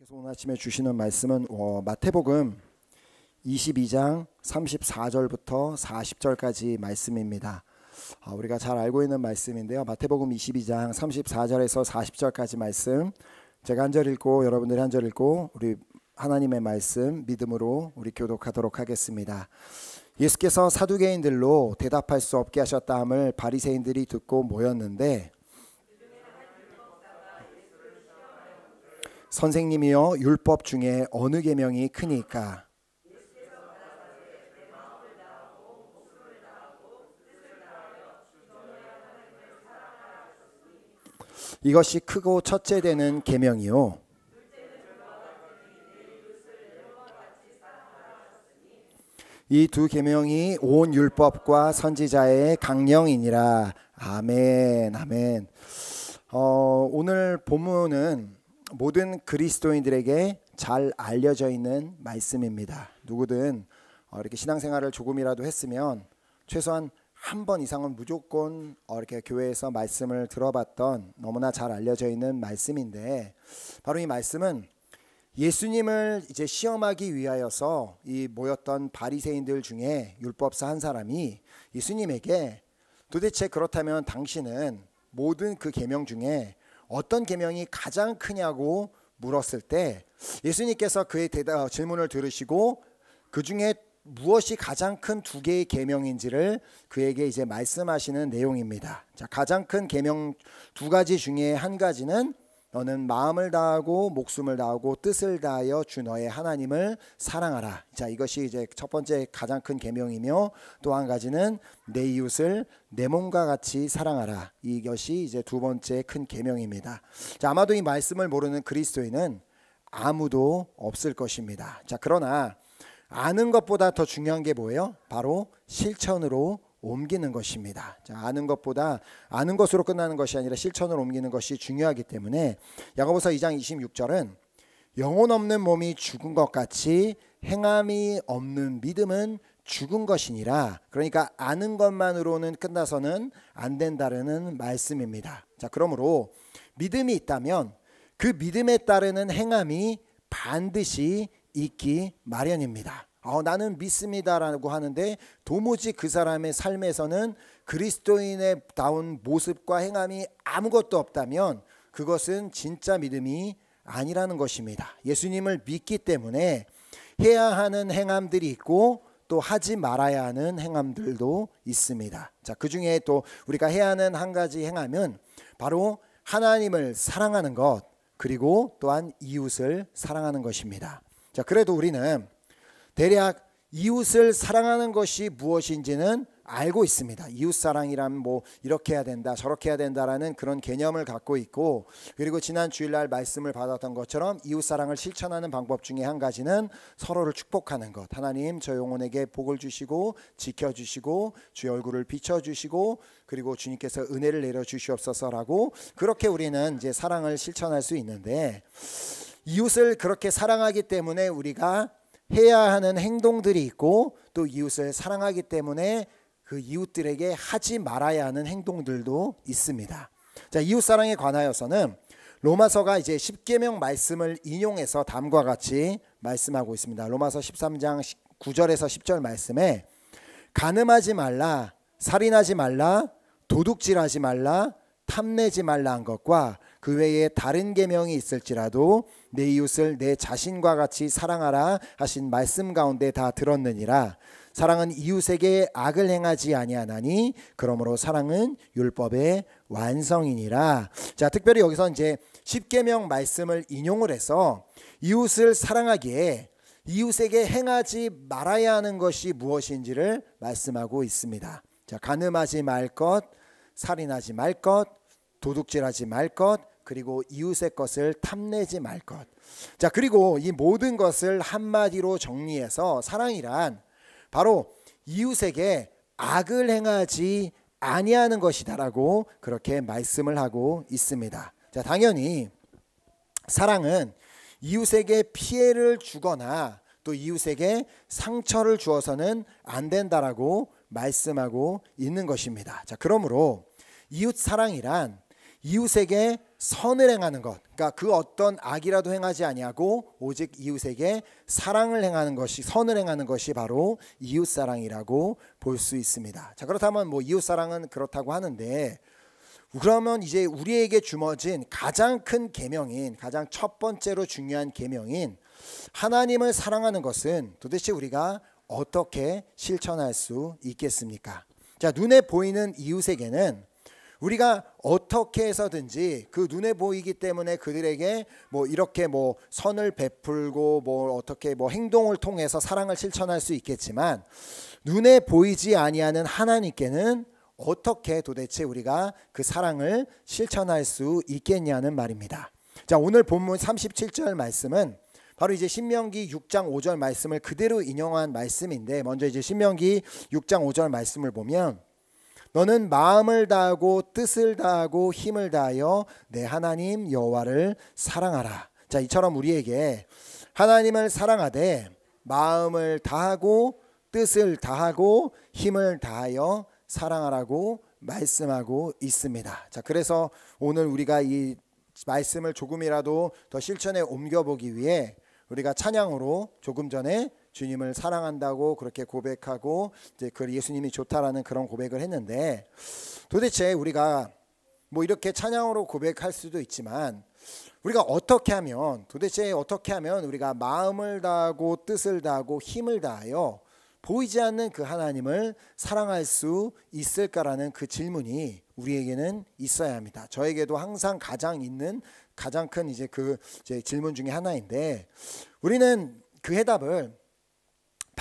하나님께서 오늘 아침에 주시는 말씀은 어, 마태복음 22장 34절부터 40절까지 말씀입니다. 어, 우리가 잘 알고 있는 말씀인데요. 마태복음 22장 34절에서 40절까지 말씀 제가 한 절 읽고 여러분들이 한 절 읽고 우리 하나님의 말씀 믿음으로 우리 교독하도록 하겠습니다. 예수께서 사두개인들로 대답할 수 없게 하셨다함을 바리새인들이 듣고 모였는데 선생님이여 율법 중에 어느 계명이 크니까 이것이 크고 첫째 되는 계명이요 이 두 계명이 온 율법과 선지자의 강령이니라 아멘 아멘 어, 오늘 본문은 모든 그리스도인들에게 잘 알려져 있는 말씀입니다. 누구든 어, 이렇게 신앙생활을 조금이라도 했으면 최소한 한 번 이상은 무조건 어, 이렇게 교회에서 말씀을 들어봤던 너무나 잘 알려져 있는 말씀인데 바로 이 말씀은 예수님을 이제 시험하기 위하여서 이 모였던 바리새인들 중에 율법사 한 사람이 예수님에게 도대체 그렇다면 당신은 모든 그 계명 중에 어떤 계명이 가장 크냐고 물었을 때 예수님께서 그의 대답, 어, 질문을 들으시고 그 중에 무엇이 가장 큰 두 개의 계명인지를 그에게 이제 말씀하시는 내용입니다. 자, 가장 큰 계명 두 가지 중에 한 가지는 너는 마음을 다하고 목숨을 다하고 뜻을 다하여 주 너의 하나님을 사랑하라. 자, 이것이 이제 첫 번째 가장 큰 계명이며 또 한 가지는 내 이웃을 내 몸과 같이 사랑하라. 이것이 이제 두 번째 큰 계명입니다. 자, 아마도 이 말씀을 모르는 그리스도인은 아무도 없을 것입니다. 자, 그러나 아는 것보다 더 중요한 게 뭐예요? 바로 실천으로 옮기는 것입니다. 자, 아는 것보다 아는 것으로 끝나는 것이 아니라 실천으로 옮기는 것이 중요하기 때문에 야고보서 2장 26절은 영혼 없는 몸이 죽은 것 같이 행함이 없는 믿음은 죽은 것이니라. 그러니까 아는 것만으로는 끝나서는 안된다는 말씀입니다. 자, 그러므로 믿음이 있다면 그 믿음에 따르는 행함이 반드시 있기 마련입니다. 어, 나는 믿습니다라고 하는데 도무지 그 사람의 삶에서는 그리스도인의 다운 모습과 행함이 아무것도 없다면 그것은 진짜 믿음이 아니라는 것입니다. 예수님을 믿기 때문에 해야 하는 행함들이 있고 또 하지 말아야 하는 행함들도 있습니다. 자, 그 중에 또 우리가 해야 하는 한 가지 행함은 바로 하나님을 사랑하는 것 그리고 또한 이웃을 사랑하는 것입니다. 자, 그래도 우리는 대략 이웃을 사랑하는 것이 무엇인지는 알고 있습니다. 이웃 사랑이란 뭐 이렇게 해야 된다, 저렇게 해야 된다라는 그런 개념을 갖고 있고 그리고 지난 주일날 말씀을 받았던 것처럼 이웃 사랑을 실천하는 방법 중에 한 가지는 서로를 축복하는 것. 하나님 저 영혼에게 복을 주시고 지켜 주시고 주의 얼굴을 비춰 주시고 그리고 주님께서 은혜를 내려 주시옵소서라고 그렇게 우리는 이제 사랑을 실천할 수 있는데 이웃을 그렇게 사랑하기 때문에 우리가 해야 하는 행동들이 있고 또 이웃을 사랑하기 때문에 그 이웃들에게 하지 말아야 하는 행동들도 있습니다. 자, 이웃 사랑에 관하여서는 로마서가 이제 1계명 말씀을 인용해서 다음과 같이 말씀하고 있습니다. 로마서 13장 9절에서 10절 말씀에 가늠하지 말라, 살인하지 말라, 도둑질하지 말라, 탐내지 말라 한 것과 그 외에 다른 계명이 있을지라도 내 이웃을 내 자신과 같이 사랑하라 하신 말씀 가운데 다 들었느니라. 사랑은 이웃에게 악을 행하지 아니하나니 그러므로 사랑은 율법의 완성이니라. 자, 특별히 여기서 이제 십계명 말씀을 인용을 해서 이웃을 사랑하기에 이웃에게 행하지 말아야 하는 것이 무엇인지를 말씀하고 있습니다. 자, 가늠하지말 것, 살인하지 말 것, 도둑질하지 말 것, 그리고 이웃의 것을 탐내지 말 것. 자, 그리고 이 모든 것을 한마디로 정리해서 사랑이란 바로 이웃에게 악을 행하지 아니하는 것이다라고 그렇게 말씀을 하고 있습니다. 자, 당연히 사랑은 이웃에게 피해를 주거나 또 이웃에게 상처를 주어서는 안 된다라고 말씀하고 있는 것입니다. 자, 그러므로 이웃 사랑이란 이웃에게 선을 행하는 것, 그러니까 그 어떤 악이라도 행하지 아니하고 오직 이웃에게 사랑을 행하는 것이 선을 행하는 것이 바로 이웃 사랑이라고 볼 수 있습니다. 자 그렇다면 뭐 이웃 사랑은 그렇다고 하는데 그러면 이제 우리에게 주어진 가장 큰 계명인 가장 첫 번째로 중요한 계명인 하나님을 사랑하는 것은 도대체 우리가 어떻게 실천할 수 있겠습니까? 자 눈에 보이는 이웃에게는 우리가 어떻게 해서든지 그 눈에 보이기 때문에 그들에게 뭐 이렇게 뭐 선을 베풀고 뭐 어떻게 뭐 행동을 통해서 사랑을 실천할 수 있겠지만 눈에 보이지 아니하는 하나님께는 어떻게 도대체 우리가 그 사랑을 실천할 수 있겠냐는 말입니다. 자, 오늘 본문 37절 말씀은 바로 이제 신명기 6장 5절 말씀을 그대로 인용한 말씀인데 먼저 이제 신명기 6장 5절 말씀을 보면 너는 마음을 다하고 뜻을 다하고 힘을 다하여 내 하나님 여호와를 사랑하라. 자, 이처럼 우리에게 하나님을 사랑하되 마음을 다하고 뜻을 다하고 힘을 다하여 사랑하라고 말씀하고 있습니다. 자, 그래서 오늘 우리가 이 말씀을 조금이라도 더 실천에 옮겨보기 위해 우리가 찬양으로 조금 전에 주님을 사랑한다고 그렇게 고백하고 이제 그 예수님이 좋다라는 그런 고백을 했는데 도대체 우리가 뭐 이렇게 찬양으로 고백할 수도 있지만 우리가 어떻게 하면 도대체 어떻게 하면 우리가 마음을 다하고 뜻을 다하고 힘을 다하여 보이지 않는 그 하나님을 사랑할 수 있을까라는 그 질문이 우리에게는 있어야 합니다. 저에게도 항상 가장 있는 가장 큰 이제 그 이제 질문 중의 하나인데 우리는 그 해답을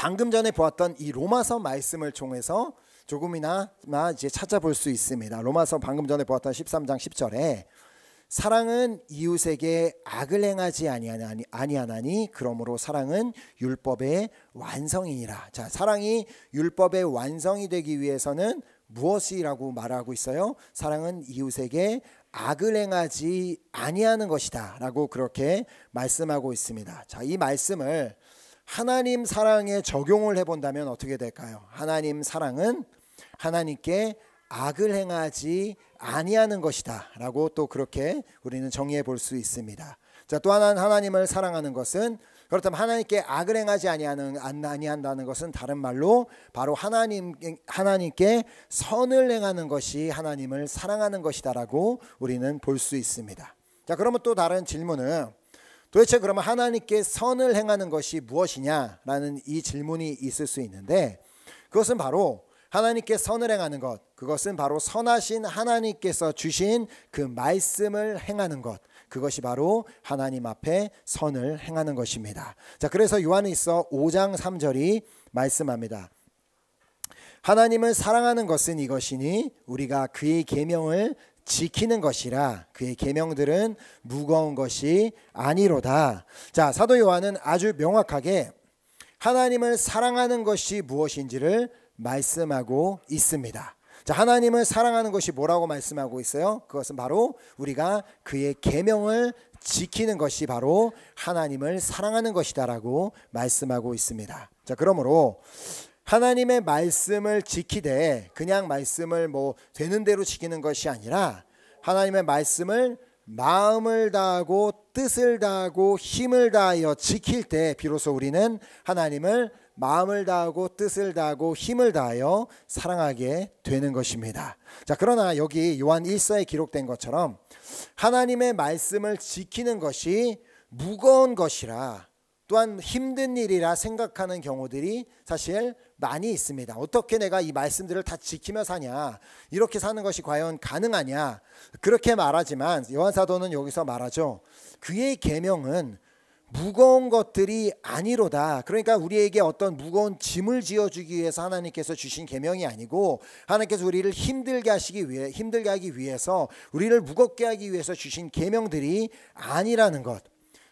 방금 전에 보았던 이 로마서 말씀을 통해서 조금이나마 이제 찾아볼 수 있습니다. 로마서 방금 전에 보았던 13장 10절에 사랑은 이웃에게 악을 행하지 아니하나니, 아니하나니 그러므로 사랑은 율법의 완성이니라. 자, 사랑이 율법의 완성이 되기 위해서는 무엇이라고 말하고 있어요? 사랑은 이웃에게 악을 행하지 아니하는 것이다라고 그렇게 말씀하고 있습니다. 자, 이 말씀을 하나님 사랑에 적용을 해본다면 어떻게 될까요? 하나님 사랑은 하나님께 악을 행하지 아니하는 것이다라고 또 그렇게 우리는 정의해 볼 수 있습니다. 자, 또 하나는 하나님을 사랑하는 것은 그렇다면 하나님께 악을 행하지 아니하는 아니한다는 것은 다른 말로 바로 하나님 하나님께 선을 행하는 것이 하나님을 사랑하는 것이다라고 우리는 볼 수 있습니다. 자, 그러면 또 다른 질문은 도대체 그러면 하나님께 선을 행하는 것이 무엇이냐라는 이 질문이 있을 수 있는데 그것은 바로 하나님께 선을 행하는 것, 그것은 바로 선하신 하나님께서 주신 그 말씀을 행하는 것, 그것이 바로 하나님 앞에 선을 행하는 것입니다. 자, 그래서 요한에 있어 5장 3절이 말씀합니다. 하나님을 사랑하는 것은 이것이니 우리가 그의 계명을 지키는 것이라 그의 계명들은 무거운 것이 아니로다. 자, 사도 요한은 아주 명확하게 하나님을 사랑하는 것이 무엇인지를 말씀하고 있습니다. 자, 하나님을 사랑하는 것이 뭐라고 말씀하고 있어요? 그것은 바로 우리가 그의 계명을 지키는 것이 바로 하나님을 사랑하는 것이다라고 말씀하고 있습니다. 자, 그러므로 하나님의 말씀을 지키되 그냥 말씀을 뭐 되는 대로 지키는 것이 아니라 하나님의 말씀을 마음을 다하고 뜻을 다하고 힘을 다하여 지킬 때 비로소 우리는 하나님을 마음을 다하고 뜻을 다하고 힘을 다하여 사랑하게 되는 것입니다. 자, 그러나 여기 요한 1서에 기록된 것처럼 하나님의 말씀을 지키는 것이 무거운 것이라 또한 힘든 일이라 생각하는 경우들이 사실 많이 있습니다. 어떻게 내가 이 말씀들을 다 지키며 사냐? 이렇게 사는 것이 과연 가능하냐? 그렇게 말하지만 요한 사도는 여기서 말하죠. 그의 계명은 무거운 것들이 아니로다. 그러니까 우리에게 어떤 무거운 짐을 지어 주기 위해서 하나님께서 주신 계명이 아니고 하나님께서 우리를 힘들게 하시기 위해 힘들게 하기 위해서 우리를 무겁게 하기 위해서 주신 계명들이 아니라는 것.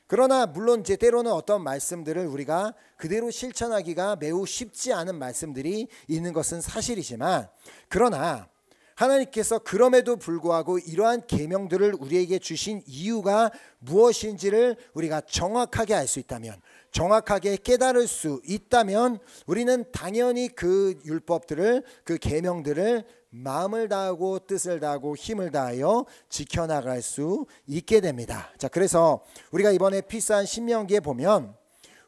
그러나 물론 제 때로는 어떤 말씀들을 우리가 그대로 실천하기가 매우 쉽지 않은 말씀들이 있는 것은 사실이지만 그러나 하나님께서 그럼에도 불구하고 이러한 계명들을 우리에게 주신 이유가 무엇인지를 우리가 정확하게 알 수 있다면 정확하게 깨달을 수 있다면 우리는 당연히 그 율법들을 그 계명들을 마음을 다하고 뜻을 다하고 힘을 다하여 지켜나갈 수 있게 됩니다. 자, 그래서 우리가 이번에 필사한 신명기에 보면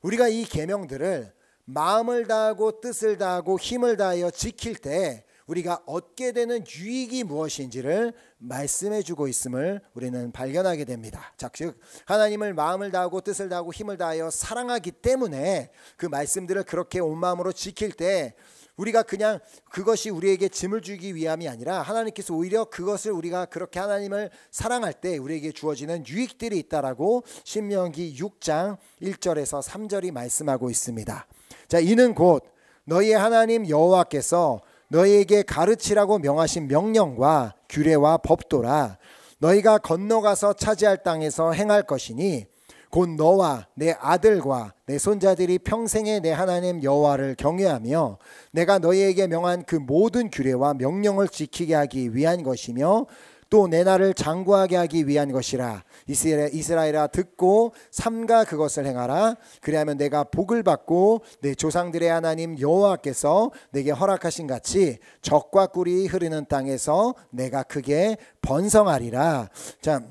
우리가 이 계명들을 마음을 다하고 뜻을 다하고 힘을 다하여 지킬 때 우리가 얻게 되는 유익이 무엇인지를 말씀해 주고 있음을 우리는 발견하게 됩니다. 자, 즉 하나님을 마음을 다하고 뜻을 다하고 힘을 다하여 사랑하기 때문에 그 말씀들을 그렇게 온 마음으로 지킬 때 우리가 그냥 그것이 우리에게 짐을 주기 위함이 아니라 하나님께서 오히려 그것을 우리가 그렇게 하나님을 사랑할 때 우리에게 주어지는 유익들이 있다라고 신명기 6장 1절에서 3절이 말씀하고 있습니다. 자, 이는 곧 너희의 하나님 여호와께서 너희에게 가르치라고 명하신 명령과 규례와 법도라 너희가 건너가서 차지할 땅에서 행할 것이니 곧 너와 내 아들과 내 손자들이 평생에 내 하나님 여호와를 경외하며 내가 너희에게 명한 그 모든 규례와 명령을 지키게 하기 위한 것이며 또 내 나를 장구하게 하기 위한 것이라 이스라엘, 이스라엘아 듣고 삼가 그것을 행하라 그리하면 내가 복을 받고 내 조상들의 하나님 여호와께서 내게 허락하신 같이 적과 꿀이 흐르는 땅에서 내가 크게 번성하리라 참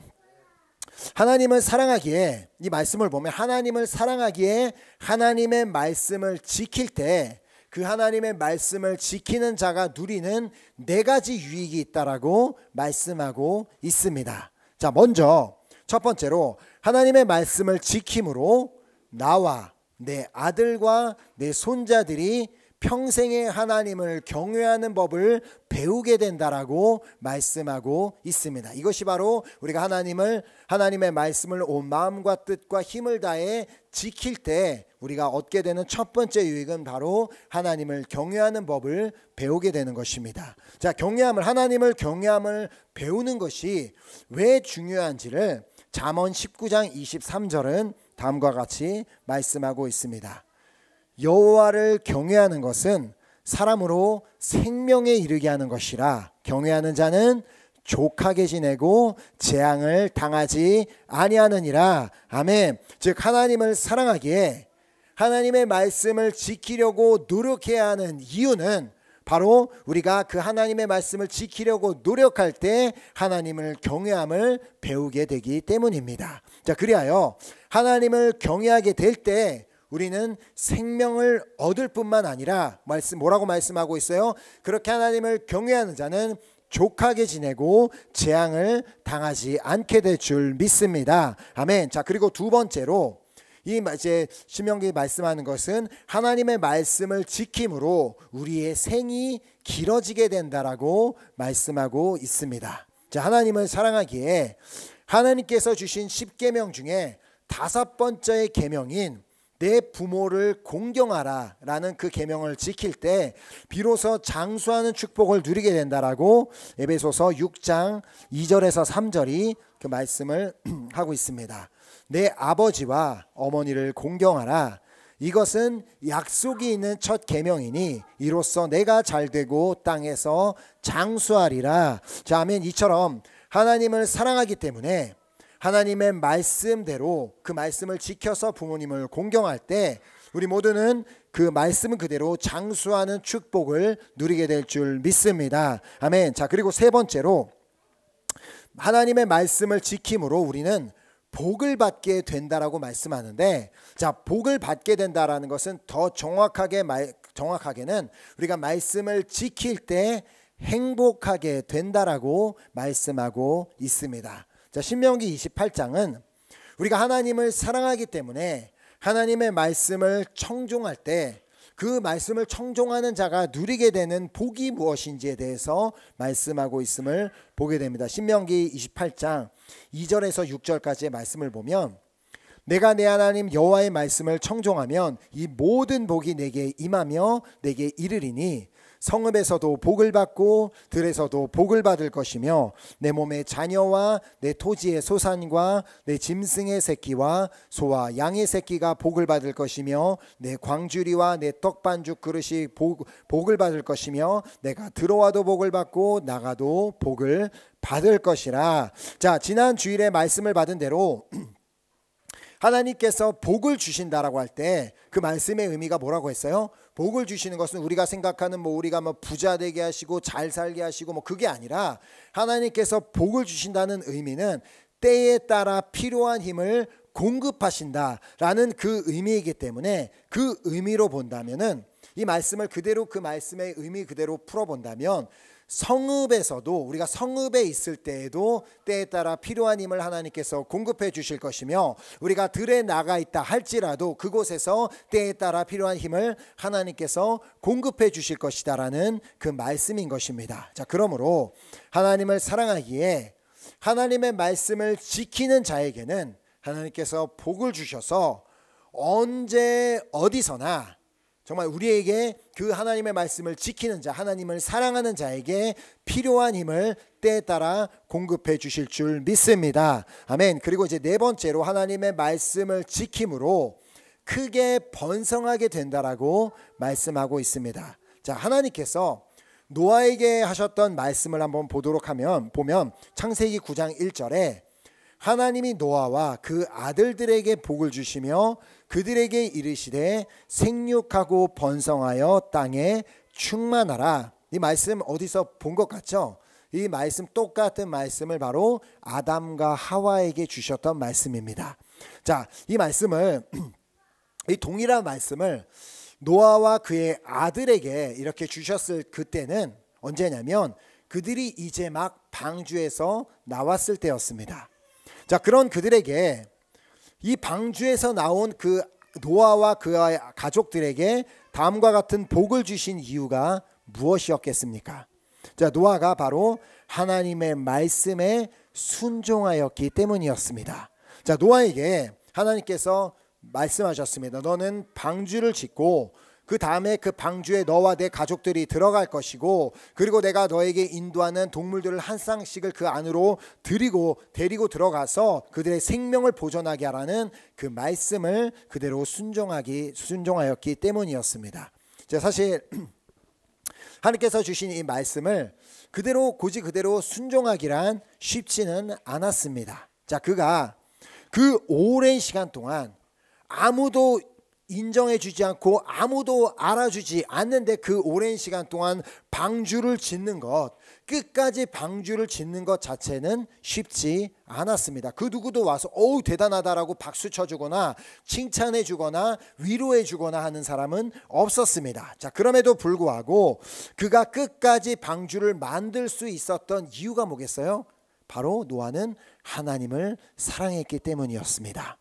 하나님을 사랑하기에 이 말씀을 보면 하나님을 사랑하기에 하나님의 말씀을 지킬 때 그 하나님의 말씀을 지키는 자가 누리는 네 가지 유익이 있다라고 말씀하고 있습니다. 자, 먼저 첫 번째로 하나님의 말씀을 지킴으로 나와 내 아들과 내 손자들이 평생에 하나님을 경외하는 법을 배우게 된다라고 말씀하고 있습니다. 이것이 바로 우리가 하나님을 하나님의 말씀을 온 마음과 뜻과 힘을 다해 지킬 때 우리가 얻게 되는 첫 번째 유익은 바로 하나님을 경외하는 법을 배우게 되는 것입니다. 자, 경외함을 하나님을 경외함을 배우는 것이 왜 중요한지를 잠언 19장 23절은 다음과 같이 말씀하고 있습니다. 여호와를 경외하는 것은 사람으로 생명에 이르게 하는 것이라 경외하는 자는 족하게 지내고 재앙을 당하지 아니하느니라 아멘. 즉 하나님을 사랑하기에 하나님의 말씀을 지키려고 노력해야 하는 이유는 바로 우리가 그 하나님의 말씀을 지키려고 노력할 때 하나님을 경외함을 배우게 되기 때문입니다. 자, 그리하여 하나님을 경외하게 될때 우리는 생명을 얻을 뿐만 아니라 말씀 뭐라고 말씀하고 있어요? 그렇게 하나님을 경외하는 자는 족하게 지내고 재앙을 당하지 않게 될 줄 믿습니다. 아멘. 자, 그리고 두 번째로 이 이제 신명기 말씀하는 것은 하나님의 말씀을 지킴으로 우리의 생이 길어지게 된다라고 말씀하고 있습니다. 자, 하나님을 사랑하기에 하나님께서 주신 10계명 중에 다섯 번째 계명인 내 부모를 공경하라라는 그 계명을 지킬 때 비로소 장수하는 축복을 누리게 된다라고 에베소서 6장 2절에서 3절이 그 말씀을 하고 있습니다. 내 아버지와 어머니를 공경하라. 이것은 약속이 있는 첫 계명이니 이로써 내가 잘 되고 땅에서 장수하리라. 자, 아멘. 이처럼 하나님을 사랑하기 때문에 하나님의 말씀대로 그 말씀을 지켜서 부모님을 공경할 때 우리 모두는 그 말씀 그대로 장수하는 축복을 누리게 될 줄 믿습니다. 아멘. 자, 그리고 세 번째로 하나님의 말씀을 지킴으로 우리는 복을 받게 된다라고 말씀하는데 자, 복을 받게 된다라는 것은 더 정확하게 말, 정확하게는 우리가 말씀을 지킬 때 행복하게 된다라고 말씀하고 있습니다. 자, 신명기 28장은 우리가 하나님을 사랑하기 때문에 하나님의 말씀을 청종할 때 그 말씀을 청종하는 자가 누리게 되는 복이 무엇인지에 대해서 말씀하고 있음을 보게 됩니다. 신명기 28장 2절에서 6절까지의 말씀을 보면 내가 내 하나님 여호와의 말씀을 청종하면 이 모든 복이 내게 임하며 내게 이르리니 성읍에서도 복을 받고 들에서도 복을 받을 것이며 내 몸의 자녀와 내 토지의 소산과 내 짐승의 새끼와 소와 양의 새끼가 복을 받을 것이며 내 광주리와 내 떡반죽 그릇이 복, 복을 받을 것이며 내가 들어와도 복을 받고 나가도 복을 받을 것이라. 자, 지난 주일에 말씀을 받은 대로 하나님께서 복을 주신다라고 할 때 그 말씀의 의미가 뭐라고 했어요? 복을 주시는 것은 우리가 생각하는 뭐 우리가 뭐 부자 되게 하시고 잘 살게 하시고 뭐 그게 아니라 하나님께서 복을 주신다는 의미는 때에 따라 필요한 힘을 공급하신다라는 그 의미이기 때문에 그 의미로 본다면은 이 말씀을 그대로 그 말씀의 의미 그대로 풀어본다면 성읍에서도 우리가 성읍에 있을 때에도 때에 따라 필요한 힘을 하나님께서 공급해 주실 것이며 우리가 들에 나가 있다 할지라도 그곳에서 때에 따라 필요한 힘을 하나님께서 공급해 주실 것이다라는 그 말씀인 것입니다. 자, 그러므로 하나님을 사랑하기에 하나님의 말씀을 지키는 자에게는 하나님께서 복을 주셔서 언제 어디서나 정말 우리에게 그 하나님의 말씀을 지키는 자, 하나님을 사랑하는 자에게 필요한 힘을 때에 따라 공급해 주실 줄 믿습니다. 아멘. 그리고 이제 네 번째로 하나님의 말씀을 지킴으로 크게 번성하게 된다라고 말씀하고 있습니다. 자, 하나님께서 노아에게 하셨던 말씀을 한번 보도록 하면 보면 창세기 9장 1절에 하나님이 노아와 그 아들들에게 복을 주시며 그들에게 이르시되 생육하고 번성하여 땅에 충만하라. 이 말씀 어디서 본 것 같죠? 이 말씀 똑같은 말씀을 바로 아담과 하와에게 주셨던 말씀입니다. 자, 이 말씀을 이 동일한 말씀을 노아와 그의 아들에게 이렇게 주셨을 그때는 언제냐면 그들이 이제 막 방주에서 나왔을 때였습니다. 자, 그런 그들에게 이 방주에서 나온 그 노아와 그의 가족들에게 다음과 같은 복을 주신 이유가 무엇이었겠습니까? 자, 노아가 바로 하나님의 말씀에 순종하였기 때문이었습니다. 자, 노아에게 하나님께서 말씀하셨습니다. 너는 방주를 짓고 그 다음에 그 방주에 너와 내 가족들이 들어갈 것이고 그리고 내가 너에게 인도하는 동물들을 한 쌍씩을 그 안으로 들이고 데리고 들어가서 그들의 생명을 보존하게 하라는 그 말씀을 그대로 순종하기 순종하였기 때문이었습니다. 제 사실 하나님께서 주신 이 말씀을 그대로 고지 그대로 순종하기란 쉽지는 않았습니다. 자, 그가 그 오랜 시간 동안 아무도 인정해 주지 않고 아무도 알아주지 않는데 그 오랜 시간 동안 방주를 짓는 것, 끝까지 방주를 짓는 것 자체는 쉽지 않았습니다. 그 누구도 와서 어우 대단하다라고 박수 쳐주거나 칭찬해 주거나 위로해 주거나 하는 사람은 없었습니다. 자 그럼에도 불구하고 그가 끝까지 방주를 만들 수 있었던 이유가 뭐겠어요? 바로 노아는 하나님을 사랑했기 때문이었습니다.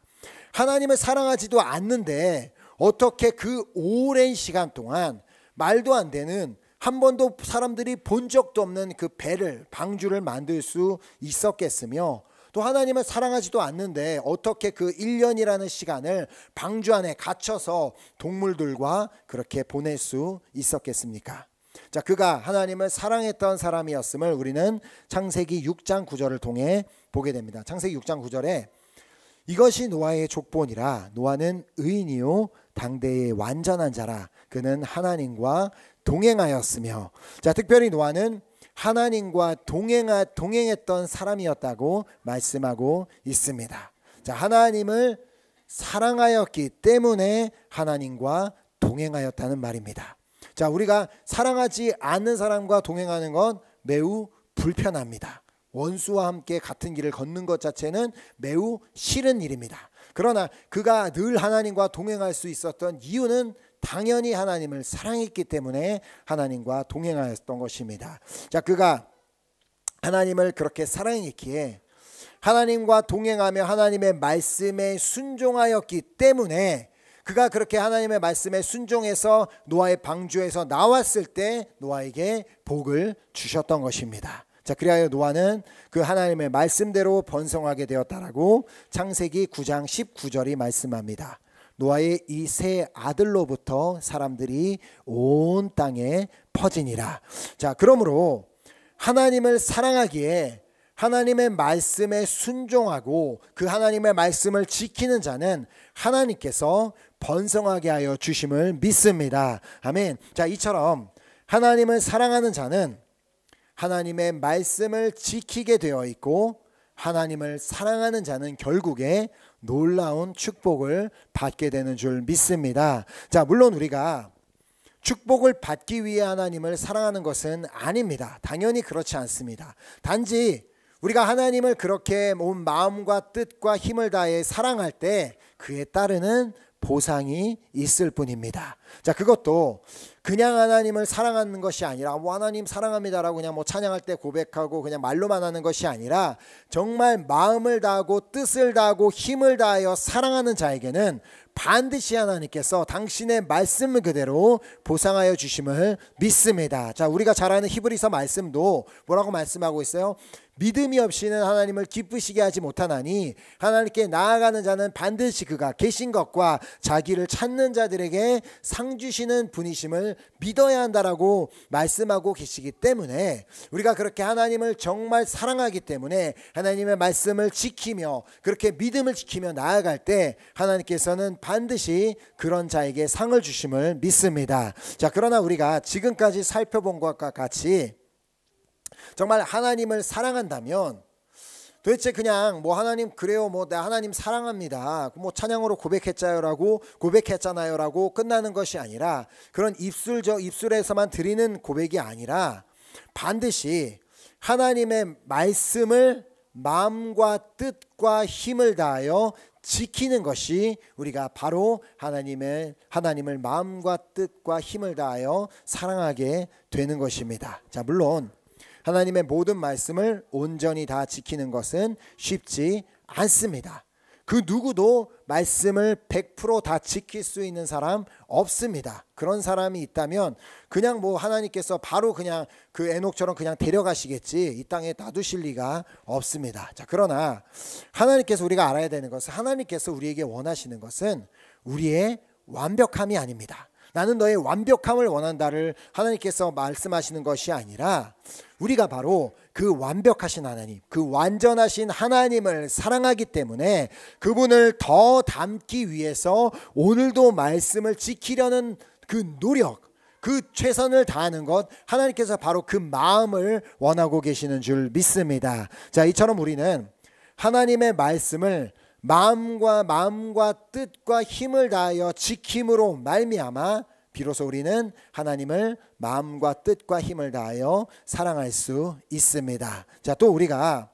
하나님을 사랑하지도 않는데 어떻게 그 오랜 시간 동안 말도 안 되는 한 번도 사람들이 본 적도 없는 그 배를 방주를 만들 수 있었겠으며 또하나님을 사랑하지도 않는데 어떻게 그 1년이라는 시간을 방주 안에 갇혀서 동물들과 그렇게 보낼 수 있었겠습니까? 자, 그가 하나님을 사랑했던 사람이었음을 우리는 창세기 6장 9절을 통해 보게 됩니다. 창세기 6장 9절에 이것이 노아의 족본이라 노아는 의인이요 당대의 완전한 자라 그는 하나님과 동행하였으며 자 특별히 노아는 하나님과 동행하 동행했던 사람이었다고 말씀하고 있습니다. 자 하나님을 사랑하였기 때문에 하나님과 동행하였다는 말입니다. 자 우리가 사랑하지 않는 사람과 동행하는 건 매우 불편합니다. 원수와 함께 같은 길을 걷는 것 자체는 매우 싫은 일입니다. 그러나 그가 늘 하나님과 동행할 수 있었던 이유는 당연히 하나님을 사랑했기 때문에 하나님과 동행하였던 것입니다. 자, 그가 하나님을 그렇게 사랑했기에 하나님과 동행하며 하나님의 말씀에 순종하였기 때문에 그가 그렇게 하나님의 말씀에 순종해서 노아의 방주에서 나왔을 때 노아에게 복을 주셨던 것입니다. 자, 그리하여 노아는 그 하나님의 말씀대로 번성하게 되었다라고 창세기 9장 19절이 말씀합니다. 노아의 이 세 아들로부터 사람들이 온 땅에 퍼지니라. 자, 그러므로 하나님을 사랑하기에 하나님의 말씀에 순종하고 그 하나님의 말씀을 지키는 자는 하나님께서 번성하게 하여 주심을 믿습니다. 아멘. 자, 이처럼 하나님을 사랑하는 자는 하나님의 말씀을 지키게 되어 있고 하나님을 사랑하는 자는 결국에 놀라운 축복을 받게 되는 줄 믿습니다. 자, 물론 우리가 축복을 받기 위해 하나님을 사랑하는 것은 아닙니다. 당연히 그렇지 않습니다. 단지 우리가 하나님을 그렇게 온 마음과 뜻과 힘을 다해 사랑할 때 그에 따르는 보상이 있을 뿐입니다. 자, 그것도 그냥 하나님을 사랑하는 것이 아니라 뭐 하나님 사랑합니다라고 그냥 뭐 찬양할 때 고백하고 그냥 말로만 하는 것이 아니라 정말 마음을 다하고 뜻을 다하고 힘을 다하여 사랑하는 자에게는 반드시 하나님께서 당신의 말씀 그대로 보상하여 주심을 믿습니다. 자, 우리가 잘 아는 히브리서 말씀도 뭐라고 말씀하고 있어요? 믿음이 없이는 하나님을 기쁘시게 하지 못하나니 하나님께 나아가는 자는 반드시 그가 계신 것과 자기를 찾는 자들에게 상 주시는 분이심을 믿어야 한다라고 말씀하고 계시기 때문에 우리가 그렇게 하나님을 정말 사랑하기 때문에 하나님의 말씀을 지키며 그렇게 믿음을 지키며 나아갈 때 하나님께서는 반드시 그런 자에게 상을 주심을 믿습니다. 자, 그러나 우리가 지금까지 살펴본 것과 같이 정말 하나님을 사랑한다면 도대체 그냥 뭐 하나님 그래요 뭐 나 하나님 사랑합니다 뭐 찬양으로 고백했자요라고 고백했잖아요라고 끝나는 것이 아니라 그런 입술 저 입술에서만 드리는 고백이 아니라 반드시 하나님의 말씀을 마음과 뜻과 힘을 다하여 지키는 것이 우리가 바로 하나님의 하나님을 마음과 뜻과 힘을 다하여 사랑하게 되는 것입니다. 자 물론 하나님의 모든 말씀을 온전히 다 지키는 것은 쉽지 않습니다. 그 누구도 말씀을 100%다 지킬 수 있는 사람 없습니다. 그런 사람이 있다면 그냥 뭐 하나님께서 바로 그냥 그 에녹처럼 그냥 데려가시겠지 이 땅에 놔두실 리가 없습니다. 자, 그러나 하나님께서 우리가 알아야 되는 것은 하나님께서 우리에게 원하시는 것은 우리의 완벽함이 아닙니다. 나는 너의 완벽함을 원한다를 하나님께서 말씀하시는 것이 아니라 우리가 바로 그 완벽하신 하나님, 그 완전하신 하나님을 사랑하기 때문에 그분을 더 닮기 위해서 오늘도 말씀을 지키려는 그 노력, 그 최선을 다하는 것 하나님께서 바로 그 마음을 원하고 계시는 줄 믿습니다. 자, 이처럼 우리는 하나님의 말씀을 마음과 마음과 뜻과 힘을 다하여 지킴으로 말미암아 비로소 우리는 하나님을 마음과 뜻과 힘을 다하여 사랑할 수 있습니다. 자, 또 우리가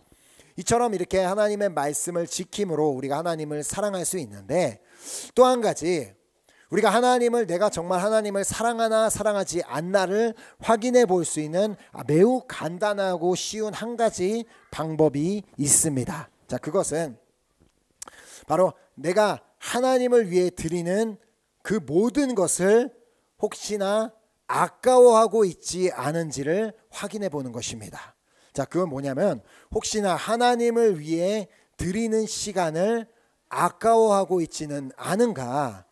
이처럼 이렇게 하나님의 말씀을 지킴으로 우리가 하나님을 사랑할 수 있는데 또 한 가지 우리가 하나님을 내가 정말 하나님을 사랑하나 사랑하지 않나를 확인해 볼 수 있는 매우 간단하고 쉬운 한 가지 방법이 있습니다. 자, 그것은 바로 내가 하나님을 위해 드리는 그 모든 것을 혹시나 아까워하고 있지 않은지를 확인해 보는 것입니다. 자, 그건 뭐냐면 혹시나 하나님을 위해 드리는 시간을 아까워하고 있지는 않은가?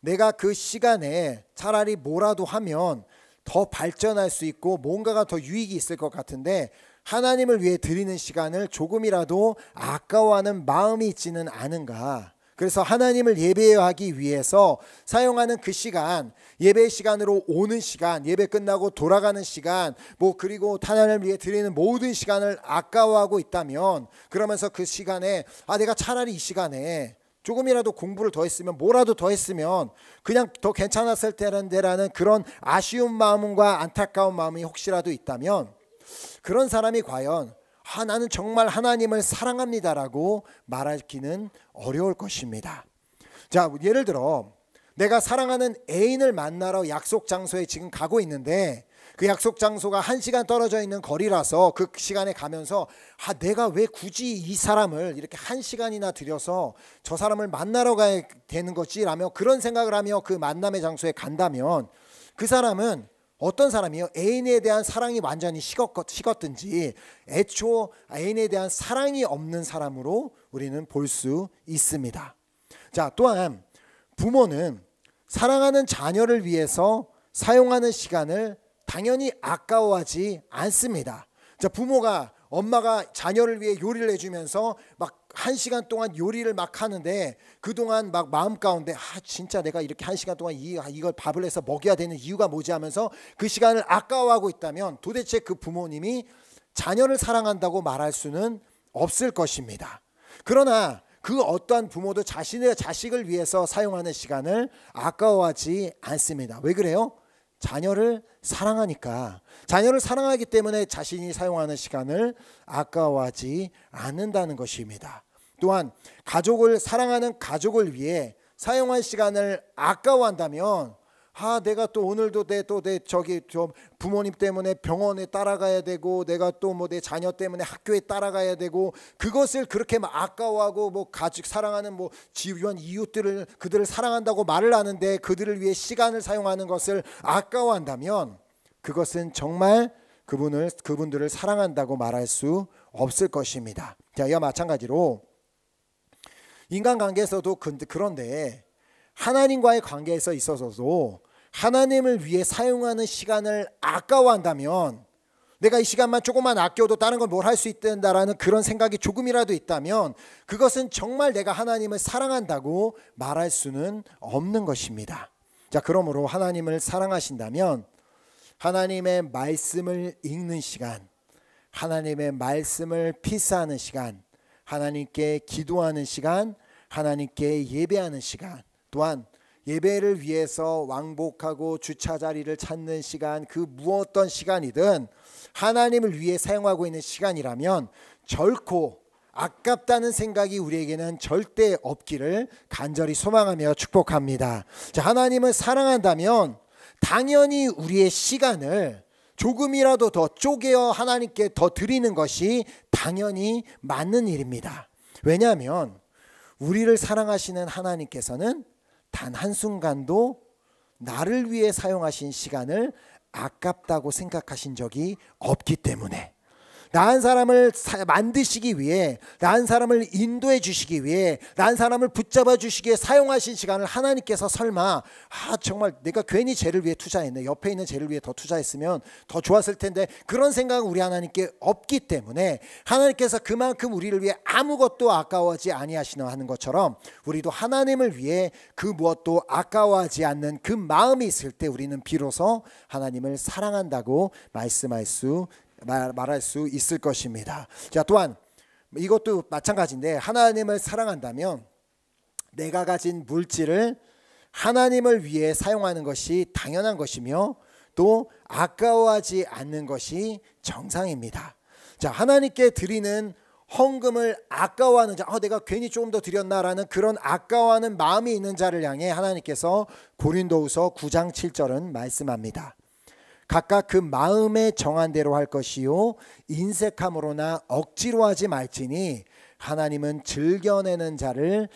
내가 그 시간에 차라리 뭐라도 하면 더 발전할 수 있고 뭔가가 더 유익이 있을 것 같은데 하나님을 위해 드리는 시간을 조금이라도 아까워하는 마음이 있지는 않은가. 그래서 하나님을 예배하기 위해서 사용하는 그 시간, 예배 시간으로 오는 시간, 예배 끝나고 돌아가는 시간, 뭐 그리고 하나님을 위해 드리는 모든 시간을 아까워하고 있다면 그러면서 그 시간에 아 내가 차라리 이 시간에 조금이라도 공부를 더 했으면 뭐라도 더 했으면 그냥 더 괜찮았을 텐데라는 그런 아쉬운 마음과 안타까운 마음이 혹시라도 있다면 그런 사람이 과연 아, 나는 정말 하나님을 사랑합니다라고 말하기는 어려울 것입니다. 자, 예를 들어 내가 사랑하는 애인을 만나러 약속 장소에 지금 가고 있는데 그 약속 장소가 한 시간 떨어져 있는 거리라서 그 시간에 가면서 아 내가 왜 굳이 이 사람을 이렇게 한 시간이나 들여서 저 사람을 만나러 가야 되는 거지라며 그런 생각을 하며 그 만남의 장소에 간다면 그 사람은 어떤 사람이요? 애인에 대한 사랑이 완전히 식었, 든지 애초 애인에 대한 사랑이 없는 사람으로 우리는 볼 수 있습니다. 자, 또한 부모는 사랑하는 자녀를 위해서 사용하는 시간을 당연히 아까워하지 않습니다. 자, 부모가 엄마가 자녀를 위해 요리를 해주면서 막한 시간 동안 요리를 막 하는데 그동안 막 마음 가운데 아 진짜 내가 이렇게 한 시간 동안 이, 이걸 밥을 해서 먹여야 되는 이유가 뭐지 하면서 그 시간을 아까워하고 있다면 도대체 그 부모님이 자녀를 사랑한다고 말할 수는 없을 것입니다. 그러나 그 어떠한 부모도 자신의 자식을 위해서 사용하는 시간을 아까워하지 않습니다. 왜 그래요? 자녀를 사랑하니까 자녀를 사랑하기 때문에 자신이 사용하는 시간을 아까워하지 않는다는 것입니다. 또한 가족을 사랑하는 가족을 위해 사용할 시간을 아까워한다면 아 내가 또 오늘도 내 또 내 저기 좀 부모님 때문에 병원에 따라가야 되고 내가 또 뭐 내 자녀 때문에 학교에 따라가야 되고 그것을 그렇게 막 아까워하고 뭐 가족 사랑하는 뭐 지위원 이웃들을 그들을 사랑한다고 말을 하는데 그들을 위해 시간을 사용하는 것을 아까워한다면 그것은 정말 그분을 그분들을 사랑한다고 말할 수 없을 것입니다. 자 이와 마찬가지로 인간관계에서도 그, 그런데 하나님과의 관계에서 있어서도 하나님을 위해 사용하는 시간을 아까워한다면 내가 이 시간만 조금만 아껴도 다른 걸 뭘 할 수 있다라는 그런 생각이 조금이라도 있다면 그것은 정말 내가 하나님을 사랑한다고 말할 수는 없는 것입니다. 자, 그러므로 하나님을 사랑하신다면 하나님의 말씀을 읽는 시간, 하나님의 말씀을 피스하는 시간, 하나님께 기도하는 시간, 하나님께 예배하는 시간, 또한 예배를 위해서 왕복하고 주차 자리를 찾는 시간, 그 무엇던 시간이든 하나님을 위해 사용하고 있는 시간이라면 절코 아깝다는 생각이 우리에게는 절대 없기를 간절히 소망하며 축복합니다. 자, 하나님을 사랑한다면 당연히 우리의 시간을 조금이라도 더 쪼개어 하나님께 더 드리는 것이 당연히 맞는 일입니다. 왜냐하면 우리를 사랑하시는 하나님께서는 단 한순간도 나를 위해 사용하신 시간을 아깝다고 생각하신 적이 없기 때문에 나한 사람을 사, 만드시기 위해 나한 사람을 인도해 주시기 위해 나한 사람을 붙잡아 주시기에 사용하신 시간을 하나님께서 설마 아 정말 내가 괜히 죄를 위해 투자했네 옆에 있는 죄를 위해 더 투자했으면 더 좋았을 텐데 그런 생각은 우리 하나님께 없기 때문에 하나님께서 그만큼 우리를 위해 아무것도 아까워하지 아니하시나 하는 것처럼 우리도 하나님을 위해 그 무엇도 아까워하지 않는 그 마음이 있을 때 우리는 비로소 하나님을 사랑한다고 말씀할 수 말, 할수 있을 것입니다. 자, 또한 이것도 마찬가지인데 하나님을 사랑한다면 내가 가진 물질을 하나님을 위해 사용하는 것이 당연한 것이며 또 아까워하지 않는 것이 정상입니다. 자, 하나님께 드리는 헌금을 아까워하는 자, 어, 내가 괜히 조금 더 드렸나라는 그런 아까워하는 마음이 있는 자를 향해 하나님께서 고린도후서 9장 7절은 말씀합니다. 각각 그 마음에 정한 대로 할 것이요 인색함으로나 억지로 하지 말지니 하나님은 즐겨내는 자를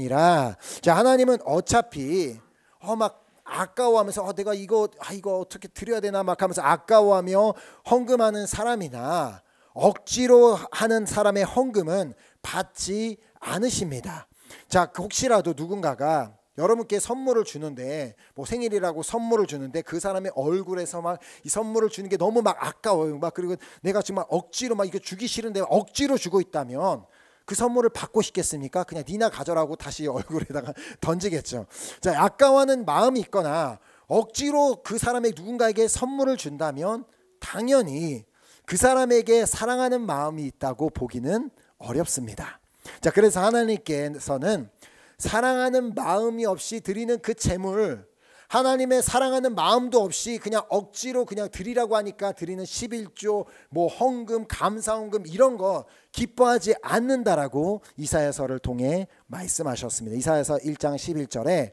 사랑하시느니라. 자, 하나님은 어차피 어 막 아까워하면서 어, 내가 이거 아 이거 어떻게 드려야 되나 막 하면서 아까워하며 헌금하는 사람이나 억지로 하는 사람의 헌금은 받지 않으십니다. 자, 혹시라도 누군가가 여러분께 선물을 주는데 뭐 생일이라고 선물을 주는데 그 사람의 얼굴에서 막이 선물을 주는 게 너무 막 아까워요. 막 그리고 내가 정말 억지로 막 이거 주기 싫은데 억지로 주고 있다면 그 선물을 받고 싶겠습니까? 그냥 니나 가져라고 다시 얼굴에다가 던지겠죠. 자, 아까워하는 마음이 있거나 억지로 그 사람의 누군가에게 선물을 준다면 당연히 그 사람에게 사랑하는 마음이 있다고 보기는 어렵습니다. 자, 그래서 하나님께서는 사랑하는 마음이 없이 드리는 그 재물 하나님의 사랑하는 마음도 없이 그냥 억지로 그냥 드리라고 하니까 드리는 11조 뭐 헌금 감사헌금 이런 거 기뻐하지 않는다라고 이사야서를 통해 말씀하셨습니다. 이사야서 1장 11절에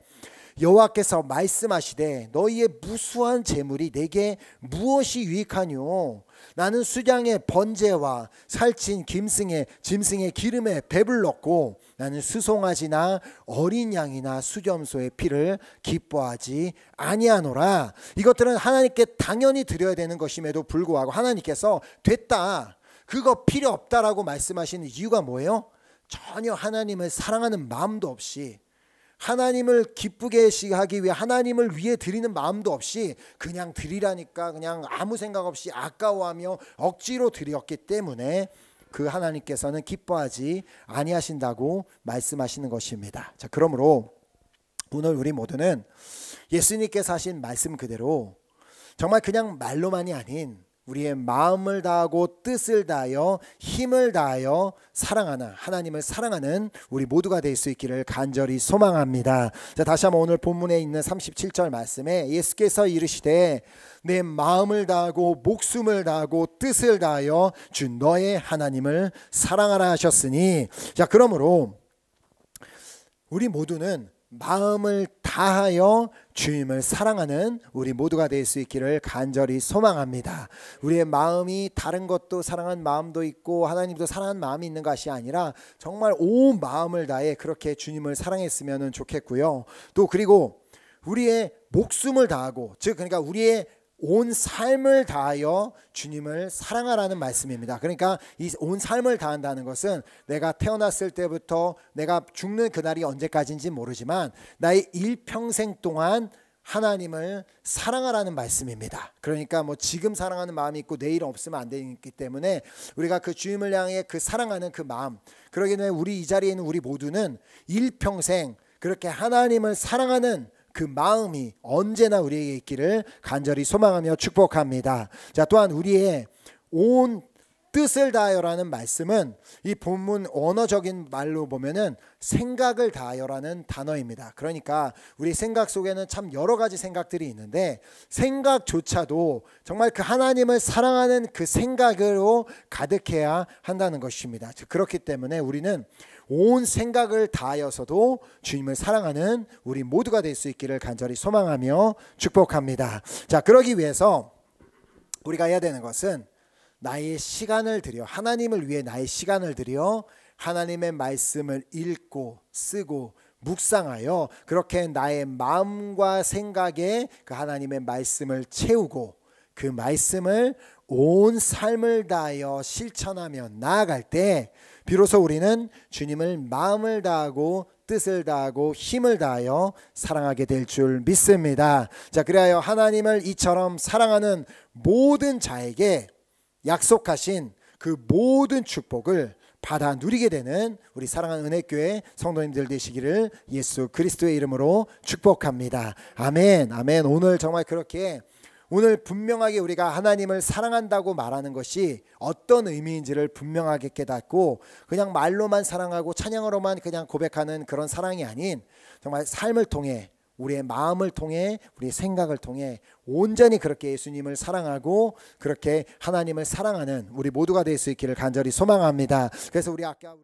여호와께서 말씀하시되 너희의 무수한 재물이 내게 무엇이 유익하뇨 나는 수량의 번제와 살친 김승의 짐승의 기름에 배불렀고 나는 수송아지나 어린 양이나 수염소의 피를 기뻐하지 아니하노라. 이것들은 하나님께 당연히 드려야 되는 것임에도 불구하고 하나님께서 됐다. 그거 필요 없다라고 말씀하시는 이유가 뭐예요? 전혀 하나님을 사랑하는 마음도 없이 하나님을 기쁘게 하기 위해 하나님을 위해 드리는 마음도 없이 그냥 드리라니까 그냥 아무 생각 없이 아까워하며 억지로 드렸기 때문에 그 하나님께서는 기뻐하지 아니하신다고 말씀하시는 것입니다. 자, 그러므로 오늘 우리 모두는 예수님께서 하신 말씀 그대로 정말 그냥 말로만이 아닌 우리의 마음을 다하고 뜻을 다하여 힘을 다하여 사랑하는 하나님을 사랑하는 우리 모두가 될 수 있기를 간절히 소망합니다. 자, 다시 한번 오늘 본문에 있는 37절 말씀에 예수께서 이르시되 내 마음을 다하고 목숨을 다하고 뜻을 다하여 주 너의 하나님을 사랑하라 하셨으니 자, 그러므로 우리 모두는 마음을 다하여 주님을 사랑하는 우리 모두가 될 수 있기를 간절히 소망합니다. 우리의 마음이 다른 것도 사랑한 마음도 있고 하나님도 사랑한 마음이 있는 것이 아니라 정말 온 마음을 다해 그렇게 주님을 사랑했으면 좋겠고요. 또 그리고 우리의 목숨을 다하고 즉 그러니까 우리의 온 삶을 다하여 주님을 사랑하라는 말씀입니다. 그러니까 이 온 삶을 다한다는 것은 내가 태어났을 때부터 내가 죽는 그날이 언제까지인지 모르지만 나의 일평생 동안 하나님을 사랑하라는 말씀입니다. 그러니까 뭐 지금 사랑하는 마음이 있고 내일 없으면 안 되기 때문에 우리가 그 주님을 향해 그 사랑하는 그 마음 그러기 때문에 우리 이 자리에 있는 우리 모두는 일평생 그렇게 하나님을 사랑하는 그 마음이 언제나 우리에게 있기를 간절히 소망하며 축복합니다. 자, 또한 우리의 온 뜻을 다하여라는 말씀은 이 본문 언어적인 말로 보면은 생각을 다하여라는 단어입니다. 그러니까 우리 생각 속에는 참 여러 가지 생각들이 있는데 생각조차도 정말 그 하나님을 사랑하는 그 생각으로 가득해야 한다는 것입니다. 그렇기 때문에 우리는 온 생각을 다하여서도 주님을 사랑하는 우리 모두가 될 수 있기를 간절히 소망하며 축복합니다. 자, 그러기 위해서 우리가 해야 되는 것은 나의 시간을 들여 하나님을 위해 나의 시간을 들여 하나님의 말씀을 읽고 쓰고 묵상하여 그렇게 나의 마음과 생각에 그 하나님의 말씀을 채우고 그 말씀을 온 삶을 다하여 실천하며 나아갈 때 비로소 우리는 주님을 마음을 다하고 뜻을 다하고 힘을 다하여 사랑하게 될 줄 믿습니다. 자, 그래하여 하나님을 이처럼 사랑하는 모든 자에게 약속하신 그 모든 축복을 받아 누리게 되는 우리 사랑하는 은혜교회 성도님들 되시기를 예수 그리스도의 이름으로 축복합니다. 아멘, 아멘. 오늘 정말 그렇게 오늘 분명하게 우리가 하나님을 사랑한다고 말하는 것이 어떤 의미인지를 분명하게 깨닫고 그냥 말로만 사랑하고 찬양으로만 그냥 고백하는 그런 사랑이 아닌 정말 삶을 통해 우리의 마음을 통해 우리의 생각을 통해 온전히 그렇게 예수님을 사랑하고 그렇게 하나님을 사랑하는 우리 모두가 될 수 있기를 간절히 소망합니다. 그래서 우리 아까